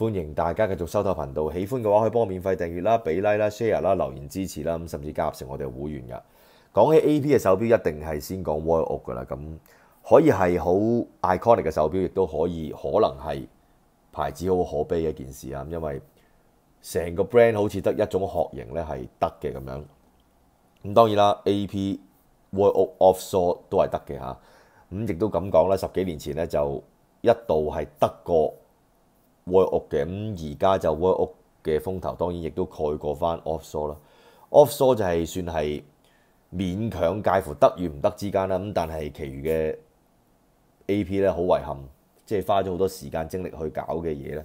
歡迎大家繼續收睇頻道，喜歡嘅話可以幫我免費訂閱啦、俾 like 啦、share 啦、留言支持啦，咁甚至加入成我哋會員噶。講起 A.P 嘅手錶，一定係先講 o 屋噶啦。咁可以係好 iconic 嘅手錶，亦都可以可能係牌子好可悲嘅一件事啊。因為成個 brand 好似得一種殼型咧係得嘅咁樣。咁當然啦，A.P 沃屋 Offshore 都係得嘅嚇。咁亦都咁講啦，十幾年前咧就一度係得過。work 屋嘅咁而家就 work 屋嘅風頭當然亦都蓋過翻 offshore 啦，offshore 就係算係勉強介乎得與唔得之間啦。咁但係其餘嘅 AP 咧好遺憾，即係花咗好多時間精力去搞嘅嘢咧，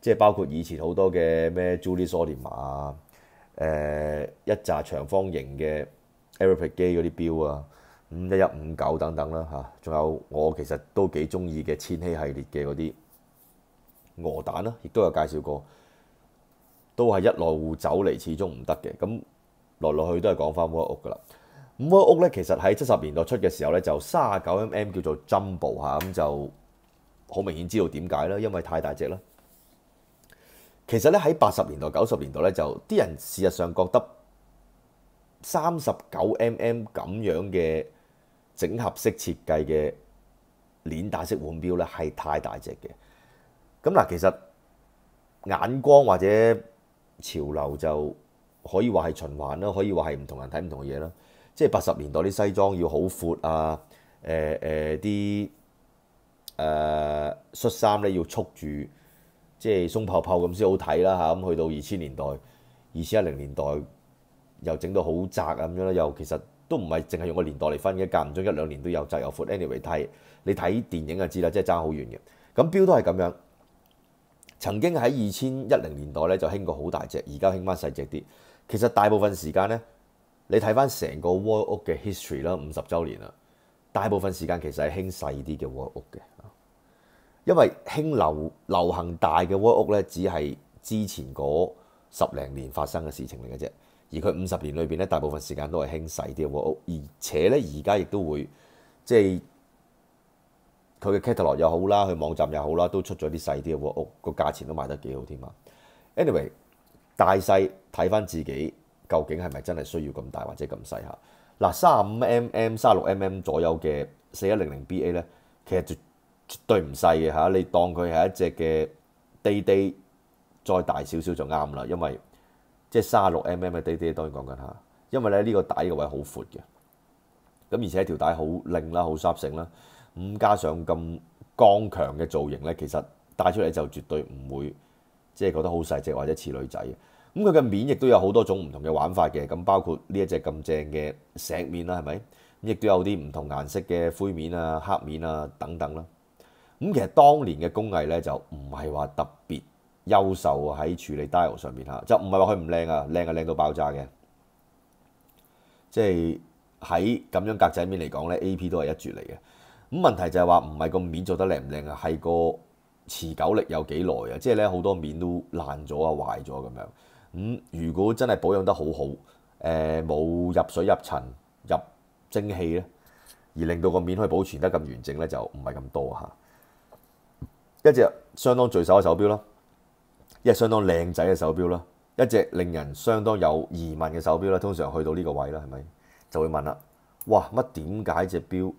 即係包括以前好多嘅咩 Jules i o u i e m a 啊，s 一隻長方形嘅 a e r p e r e c 機嗰啲表啊，五一一五九等等啦嚇，仲有我其實都幾中意嘅千禧系列嘅嗰啲。鵝蛋啦，亦都有介紹過，都係一路走嚟，始終唔得嘅。咁來來去都係講翻沃屋噶啦。咁威屋咧，其實喺七十年代出嘅時候咧，就三廿九 mm 叫做針部。嚇，咁就好明顯知道點解啦，因為太大隻啦。其實咧喺八十年代、九十年代咧，就啲人事實上覺得三十九 mm 咁樣嘅整合式設計嘅鏈帶式腕錶咧，係太大隻嘅。咁嗱，其實眼光或者潮流就可以話係循環啦，可以話係唔同人睇唔同嘅嘢啦。即係八十年代啲西裝要好闊啊，誒誒啲誒恤衫咧要束住，即係鬆泡泡咁先好睇啦嚇。咁去到二千年代、二千一零年代又整到好窄咁樣啦，又其實都唔係淨係用個年代嚟分嘅，間唔中一兩年都有窄有闊。anyway，睇你睇電影就知啦，即係爭好遠嘅。咁標都係咁樣。曾經喺二千一零年代咧就興過好大隻，而家興翻細隻啲。其實大部分時間咧，你睇翻成個窩屋嘅 history 啦，五十週年啦，大部分時間其實係興細啲嘅窩屋嘅。因為興流流行大嘅窩屋咧，只係之前嗰十零年發生嘅事情嚟嘅啫。而佢五十年裏邊咧，大部分時間都係興細啲嘅窩屋，而且咧而家亦都會即係。佢嘅 catalog 又好啦，佢網站又好啦，都出咗啲細啲嘅屋，個價錢都賣得幾好添啊。anyway，大細睇翻自己究竟係咪真係需要咁大或者咁細嚇嗱，三十五 mm、三十六 mm 左右嘅四一零零 ba 咧，其實絕對唔細嘅嚇，你當佢係一隻嘅 d d 再大少少就啱啦，因為即係三十六 mm 嘅 d d 當然講緊嚇，因為咧呢個帶嘅位好闊嘅，咁而且條帶好鈴啦，好 sharp 成啦。咁加上咁剛強嘅造型咧，其實帶出嚟就絕對唔會即係覺得好細只或者似女仔咁佢嘅面亦都有好多種唔同嘅玩法嘅。咁包括呢一隻咁正嘅石面啦，係咪？咁亦都有啲唔同顏色嘅灰面啊、黑面啊等等啦。咁其實當年嘅工藝咧就唔係話特別優秀喺處理 dial 上面嚇就唔係話佢唔靚啊，靚啊靚到爆炸嘅。即係喺咁樣格仔面嚟講咧，A.P 都係一絕嚟嘅。咁問題就係話唔係個面做得靚唔靚啊，係個持久力有幾耐啊？即系咧好多面都爛咗啊、壞咗咁樣。咁如果真係保養得好好，誒冇入水、入塵、入蒸氣咧，而令到個面可以保存得咁完整咧，就唔係咁多嚇。一隻相當聚手嘅手錶啦，一隻相當靚仔嘅手錶啦，一隻令人相當有疑問嘅手錶啦，通常去到呢個位啦，係咪就會問啦？哇！乜點解只錶？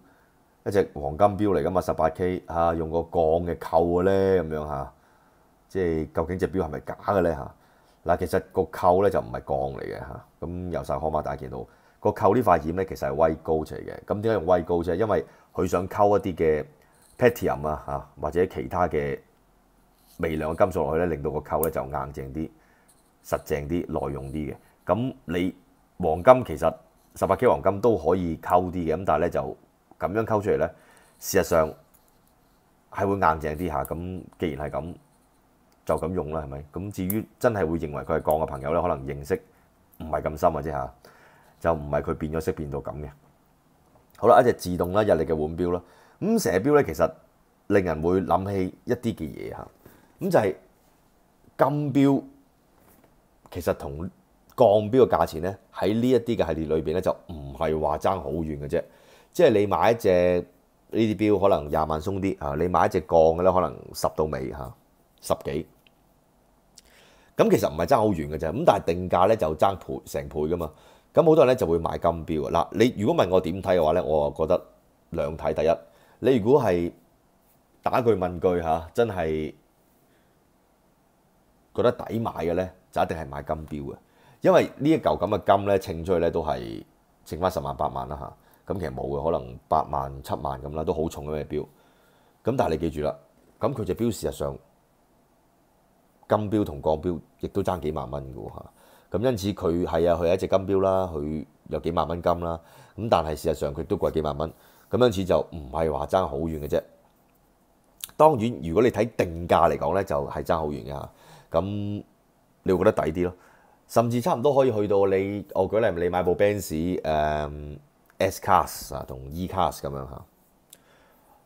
一隻黃金錶嚟噶嘛，十八 K 嚇，用個鋼嘅扣嘅咧咁樣嚇，即係究竟隻表係咪假嘅咧嚇？嗱，其實個扣咧就唔係鋼嚟嘅嚇，咁由細看馬大見到個扣呢塊鉛咧其實係威高嚟嘅，咁點解用威高啫？因為佢想溝一啲嘅 platinum 啊嚇，或者其他嘅微量嘅金屬落去咧，令到個扣咧就硬淨啲、實淨啲、耐用啲嘅。咁你黃金其實十八 K 黃金都可以溝啲嘅，咁但係咧就。咁樣溝出嚟咧，事實上係會硬淨啲下。咁既然係咁，就咁用啦，係咪？咁至於真係會認為佢係鋼嘅朋友咧，可能認識唔係咁深啊，啫嚇，就唔係佢變咗色變到咁嘅。好啦，一隻自動啦日力嘅腕錶啦，咁蛇錶咧其實令人會諗起一啲嘅嘢嚇，咁就係金錶其實同鋼錶嘅價錢咧喺呢一啲嘅系列裏邊咧就唔係話爭好遠嘅啫。即係你買一隻呢啲表可能廿萬松啲你買一隻鋼嘅咧，可能十到尾十幾。咁其實唔係爭好遠嘅啫。咁但係定價咧就爭倍成倍噶嘛。咁好多人咧就會買金表嗱。你如果問我點睇嘅話咧，我覺得兩睇。第一，你如果係打句問句嚇，真係覺得抵買嘅咧，就一定係買金表嘅，因為呢一嚿咁嘅金咧，稱出去咧都係稱翻十萬八萬啦嚇。咁其實冇嘅，可能八萬七萬咁啦，都好重嘅咩標。咁但係你記住啦，咁佢隻標事實上金標同鋼標亦都爭幾萬蚊嘅喎咁因此佢係啊，佢係一隻金標啦，佢有幾萬蚊金啦。咁但係事實上佢都貴幾萬蚊。咁因此就唔係話爭好遠嘅啫。當然，如果你睇定價嚟講咧，就係爭好遠嘅嚇。咁你會覺得抵啲咯，甚至差唔多可以去到你，我舉例，你買部 Benz 誒。S cars 啊，同 E cars 咁樣嚇。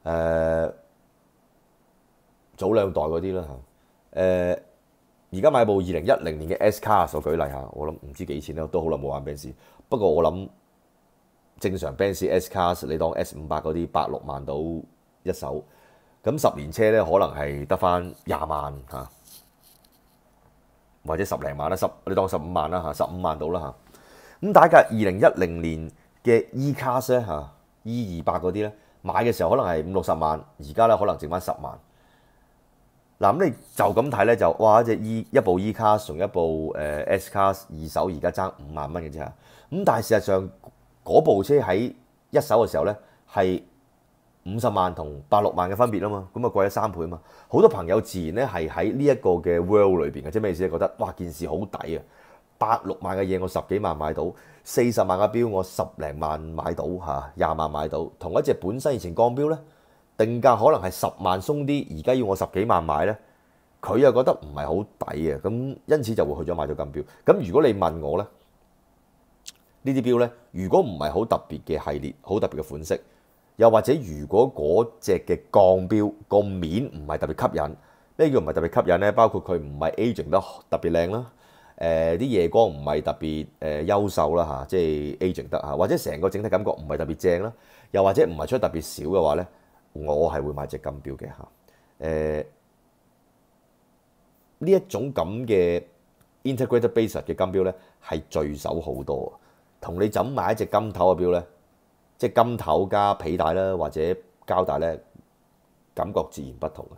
誒，早兩代嗰啲啦嚇。誒，而家買部二零一零年嘅 S cars，我舉例嚇。我諗唔知幾錢啦，都好耐冇玩 Benz。不過我諗正常 Benz S cars，你當 S 五百嗰啲八六萬到一手。咁十年車咧，可能係得翻廿萬嚇，或者十零萬啦。十你當十五萬啦嚇，十五萬到啦嚇。咁大家二零一零年。嘅 E 卡車嚇，E 二百嗰啲咧，買嘅時候可能係五六十萬，而家咧可能剩翻十萬。嗱咁你就咁睇咧就哇，只 E 一部 E 卡同一部誒 S 卡二手而家爭五萬蚊嘅啫咁但係事實上嗰部車喺一手嘅時候咧係五十萬同八六萬嘅分別啊嘛，咁啊貴咗三倍啊嘛。好多朋友自然咧係喺呢一個嘅 world 裏邊嘅，即係咩意思咧？覺得哇件事好抵啊！百六萬嘅嘢我十幾萬買到，四十萬嘅表，我十零萬買到嚇，廿萬買到，同一隻本身以前鋼表咧，定價可能係十萬松啲，而家要我十幾萬買咧，佢又覺得唔係好抵嘅，咁因此就會去咗買咗金表。咁如果你問我咧，呢啲表咧，如果唔係好特別嘅系列，好特別嘅款式，又或者如果嗰只嘅鋼表個面唔係特別吸引，咩叫唔係特別吸引咧？包括佢唔係 aging 得特別靚啦。誒啲夜光唔係特別誒優秀啦嚇，即係 aging 得嚇，或者成個整體感覺唔係特別正啦，又或者唔係出得特別少嘅話咧，我係會買只金表嘅嚇。誒呢一種咁嘅 integrated b a s e c 嘅金表咧，係聚首好多，同你怎買一隻金頭嘅表咧，即係金頭加皮帶啦或者膠帶咧，感覺自然不同嘅。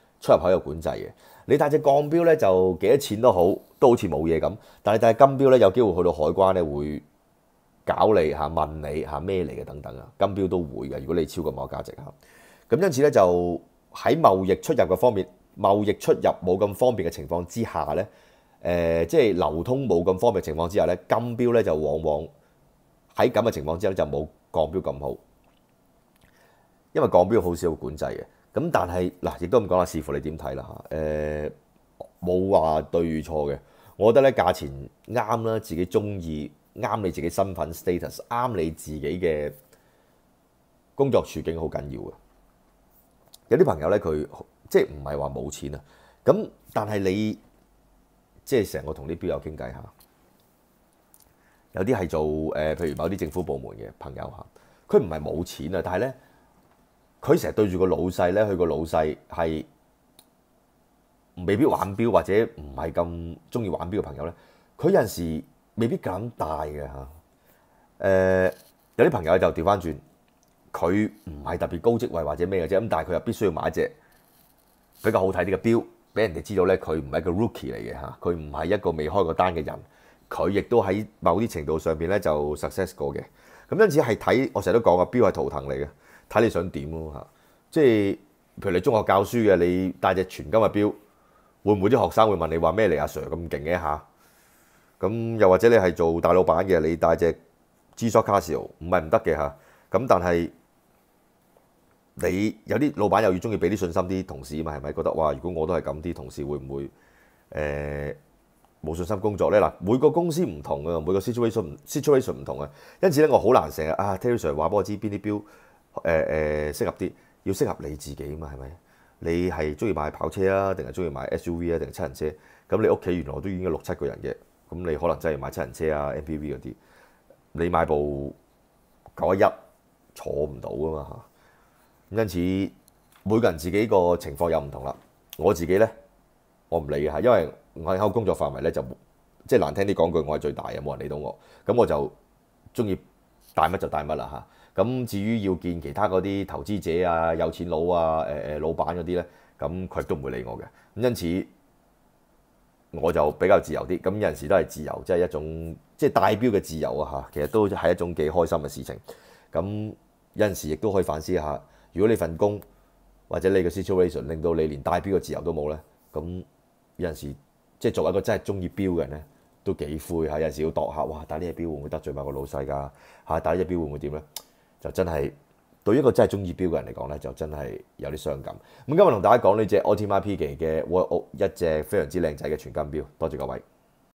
出入口有管制嘅，你带只钢标咧就几多钱都好，都好似冇嘢咁。但系带金标咧，有机会去到海关咧会搞你吓，问你吓咩嚟嘅等等啊。金标都会嘅，如果你超过某個价值吓，咁因此咧就喺贸易出入嘅方面，贸易出入冇咁方便嘅情况之下咧，诶，即系流通冇咁方便嘅情况之下咧，金标咧就往往喺咁嘅情况之下咧就冇钢标咁好，因为钢标好少管制嘅。咁但系嗱，亦都咁講啦，視乎你點睇啦嚇。誒，冇話對與錯嘅。我覺得咧，價錢啱啦，自己中意，啱你自己身份 status，啱你自己嘅工作處境好緊要嘅。有啲朋友咧，佢即係唔係話冇錢啊？咁但係你即係成個同啲標友傾偈嚇，有啲係做誒，譬如某啲政府部門嘅朋友嚇，佢唔係冇錢啊，但係咧。佢成日對住個老細咧，佢個老細係未必玩表或者唔係咁中意玩表嘅朋友咧，佢有陣時未必咁大嘅嚇。誒，有啲朋友就調翻轉，佢唔係特別高職位或者咩嘅啫，咁但係佢又必須要買一隻比較好睇啲嘅表，俾人哋知道咧，佢唔係一個 rookie 嚟嘅嚇，佢唔係一個未開過單嘅人，佢亦都喺某啲程度上邊咧就 success 過嘅。咁因此係睇我成日都講嘅表係圖騰嚟嘅。睇你想點咯嚇，即係譬如你中學教書嘅，你戴隻全金嘅錶，會唔會啲學生會問你話咩嚟啊？Sir 咁勁嘅嚇咁，又或者你係做大老闆嘅，你戴隻鑽鑽卡錶唔係唔得嘅嚇咁。但係你有啲老闆又要中意俾啲信心啲同事啊嘛，係咪覺得哇？如果我都係咁啲同事會唔會誒冇信心工作咧嗱？每個公司唔同啊，每個 situation situation 唔同啊，因此咧我好難成日啊。Terry Sir 話俾我知邊啲標誒誒，適合啲，要適合你自己嘛係咪？你係中意買跑車啊，定係中意買 SUV 啊，定係七人車？咁你屋企原來都已經六七個人嘅，咁你可能真係買七人車啊、MPV 嗰啲。你買部九一一坐唔到噶嘛嚇。因此每個人自己個情況又唔同啦。我自己咧，我唔理啊嚇，因為我喺工作範圍咧就即係難聽啲講句，我係最大嘅，冇人理到我。咁我就中意帶乜就帶乜啦嚇。咁至於要見其他嗰啲投資者啊、有錢佬啊、誒誒老闆嗰啲咧，咁佢都唔會理我嘅。咁因此我就比較自由啲。咁有陣時都係自由，即係一種即係帶表嘅自由啊！嚇，其實都係一種幾開心嘅事情。咁有陣時亦都可以反思下，如果你份工或者你嘅 situation 令到你連帶表嘅自由都冇咧，咁有陣時即係作為一個真係中意標嘅人咧，都幾灰嚇。有陣時要度下，哇！帶呢只表會唔會得罪埋個老細㗎？嚇！帶呢只表會唔會點咧？就真係對於一個真係中意表嘅人嚟講咧，就真係有啲傷感。咁今日同大家講呢隻 I T I P G 嘅 World One 一隻非常之靚仔嘅全金表，多謝各位。